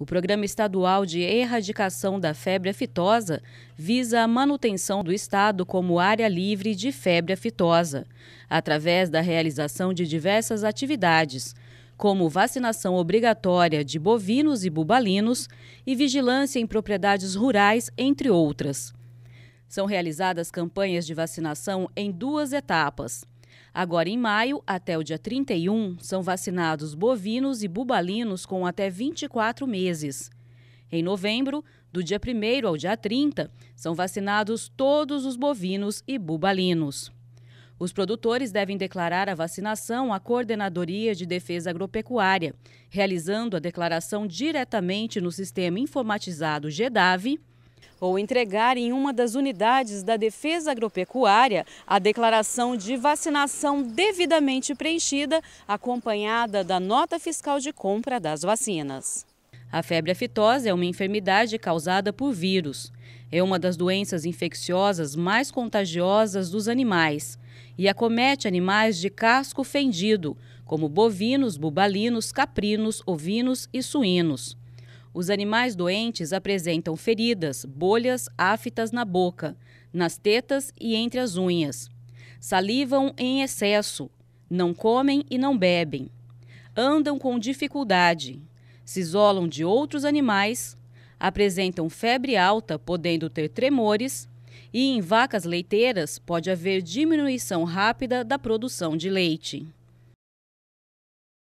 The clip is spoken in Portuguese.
O Programa Estadual de Erradicação da Febre Aftosa visa a manutenção do Estado como área livre de febre aftosa, através da realização de diversas atividades, como vacinação obrigatória de bovinos e bubalinos e vigilância em propriedades rurais, entre outras. São realizadas campanhas de vacinação em duas etapas. Agora, em maio, até o dia 31, são vacinados bovinos e bubalinos com até 24 meses. Em novembro, do dia 1 ao dia 30, são vacinados todos os bovinos e bubalinos. Os produtores devem declarar a vacinação à Coordenadoria de Defesa Agropecuária, realizando a declaração diretamente no sistema informatizado GEDAV ou entregar em uma das unidades da Defesa Agropecuária a declaração de vacinação devidamente preenchida, acompanhada da nota fiscal de compra das vacinas. A febre aftosa é uma enfermidade causada por vírus. É uma das doenças infecciosas mais contagiosas dos animais e acomete animais de casco fendido, como bovinos, bubalinos, caprinos, ovinos e suínos. Os animais doentes apresentam feridas, bolhas, aftas na boca, nas tetas e entre as unhas. Salivam em excesso, não comem e não bebem. Andam com dificuldade, se isolam de outros animais, apresentam febre alta, podendo ter tremores, e em vacas leiteiras pode haver diminuição rápida da produção de leite.